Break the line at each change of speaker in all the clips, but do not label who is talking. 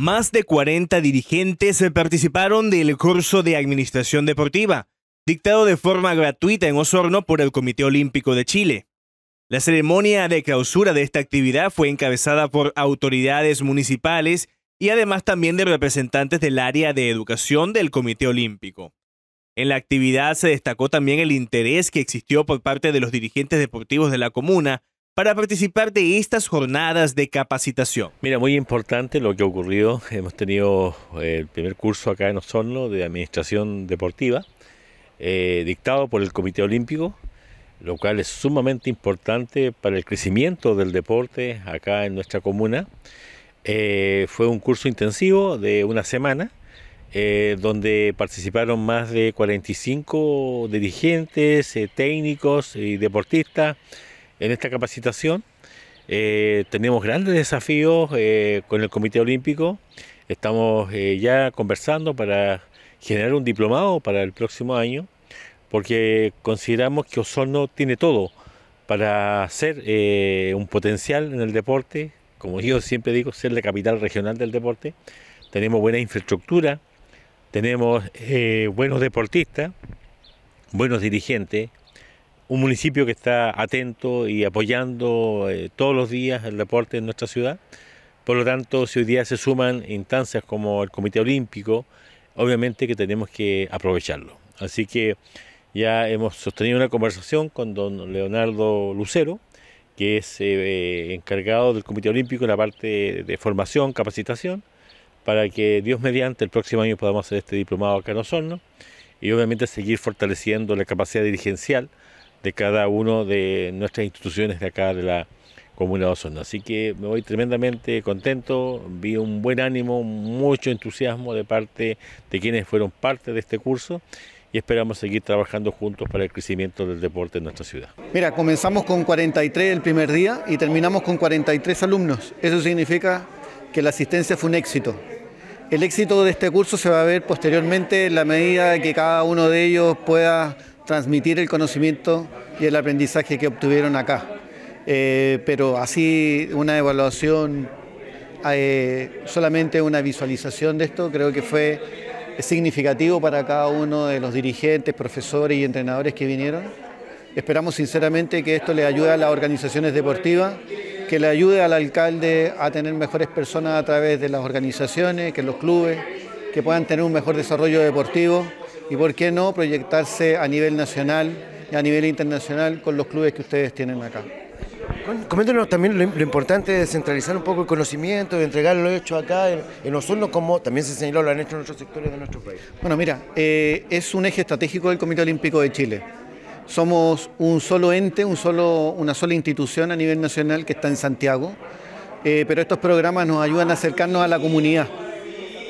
Más de 40 dirigentes participaron del curso de Administración Deportiva, dictado de forma gratuita en Osorno por el Comité Olímpico de Chile. La ceremonia de clausura de esta actividad fue encabezada por autoridades municipales y además también de representantes del área de educación del Comité Olímpico. En la actividad se destacó también el interés que existió por parte de los dirigentes deportivos de la comuna para participar de estas jornadas de capacitación. Mira, muy importante lo que ha
ocurrido. Hemos tenido eh, el primer curso acá en Osorno de Administración Deportiva, eh, dictado por el Comité Olímpico, lo cual es sumamente importante para el crecimiento del deporte acá en nuestra comuna. Eh, fue un curso intensivo de una semana, donde participaron más de 45 dirigentes, técnicos y deportistas en esta capacitación. Eh, tenemos grandes desafíos eh, con el Comité Olímpico. Estamos eh, ya conversando para generar un diplomado para el próximo año, porque consideramos que Osorno tiene todo para ser un potencial en el deporte, como yo siempre digo, ser la capital regional del deporte. Tenemos buena infraestructura, tenemos buenos deportistas, buenos dirigentes, un municipio que está atento y apoyando eh, todos los días el deporte en nuestra ciudad. Por lo tanto, si hoy día se suman instancias como el Comité Olímpico, obviamente que tenemos que aprovecharlo. Así que ya hemos sostenido una conversación con don Leonardo Lucero, que es eh, eh, encargado del Comité Olímpico en la parte de formación, capacitación, para que Dios mediante el próximo año podamos hacer este diplomado acá en Osorno y obviamente seguir fortaleciendo la capacidad dirigencial de cada una de nuestras instituciones de acá de la Comuna de Osorno. Así que me voy tremendamente contento, vi un buen ánimo, mucho entusiasmo de parte de quienes fueron parte de este curso y esperamos seguir trabajando juntos para el crecimiento del deporte en nuestra ciudad.
Mira, comenzamos con 43 el primer día y terminamos con 43 alumnos. Eso significa que la asistencia fue un éxito. El éxito de este curso se va a ver posteriormente en la medida que cada uno de ellos pueda transmitir el conocimiento y el aprendizaje que obtuvieron acá. Eh, pero así una evaluación, eh, solamente una visualización de esto, creo que fue significativo para cada uno de los dirigentes, profesores y entrenadores que vinieron. Esperamos sinceramente que esto le ayude a las organizaciones deportivas, que le ayude al alcalde a tener mejores personas a través de las organizaciones, que los clubes, que puedan tener un mejor desarrollo deportivo y por qué no proyectarse a nivel nacional y a nivel internacional con los clubes que ustedes tienen acá. Coméntenos también lo, importante de centralizar un poco el conocimiento, de entregar lo hecho acá en, los Osorno, como también se señaló, lo han hecho en otros sectores de nuestro país. Bueno, mira, eh, es un eje estratégico del Comité Olímpico de Chile. Somos un solo ente, un solo, una sola institución a nivel nacional que está en Santiago, eh, pero estos programas nos ayudan a acercarnos a la comunidad.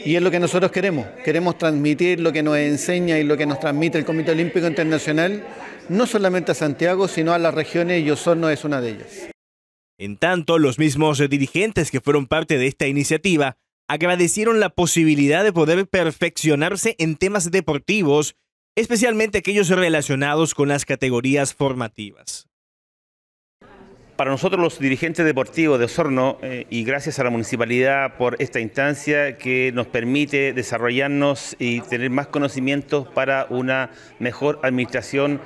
Y es lo que nosotros queremos. Queremos transmitir lo que nos enseña y lo que nos transmite el Comité Olímpico Internacional, no solamente a Santiago, sino a las regiones y Osorno es una de
ellas. En tanto, los mismos dirigentes que fueron parte de esta iniciativa agradecieron la posibilidad de poder perfeccionarse en temas deportivos, especialmente aquellos relacionados con las categorías formativas.
Para nosotros los dirigentes deportivos de Osorno, eh, y gracias a la municipalidad por esta instancia que nos permite desarrollarnos y tener más conocimientos para una mejor administración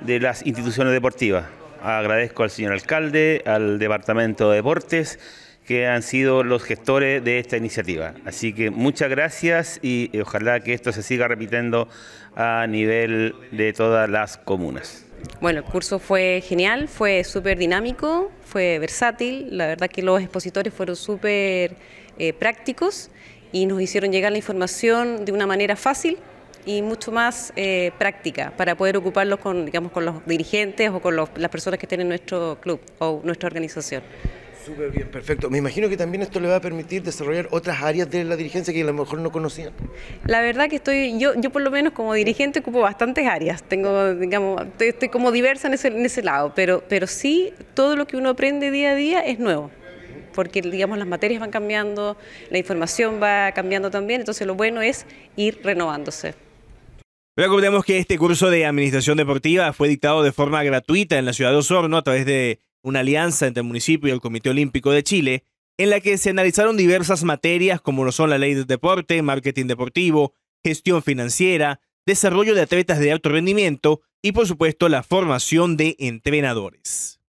de las instituciones deportivas. Agradezco al señor alcalde, al departamento de deportes, que han sido los gestores de esta iniciativa. Así que muchas gracias y eh, ojalá que esto se siga repitiendo a nivel de todas las comunas.
Bueno, el curso fue genial, fue súper dinámico, fue versátil, la verdad que los expositores fueron súper eh, prácticos y nos hicieron llegar la información de una manera fácil y mucho más eh, práctica para poder ocuparlos con, digamos, con los dirigentes o con las personas que tienen nuestro club o nuestra organización.
Súper bien, perfecto. Me imagino que también esto le va a permitir desarrollar otras áreas
de la dirigencia que a lo mejor no conocían. La verdad que estoy, yo, yo por lo menos como dirigente ocupo bastantes áreas. Tengo, digamos, estoy, como diversa en ese, lado, pero, pero sí todo lo que uno aprende día a día es nuevo porque digamos las materias van cambiando, la información va cambiando también, entonces lo bueno es ir renovándose.
Recordemos que este curso de Administración Deportiva fue dictado de forma gratuita en la ciudad de Osorno a través de una alianza entre el municipio y el Comité Olímpico de Chile, en la que se analizaron diversas materias como lo son la ley del deporte, marketing deportivo, gestión financiera, desarrollo de atletas de alto rendimiento y por supuesto la formación de entrenadores.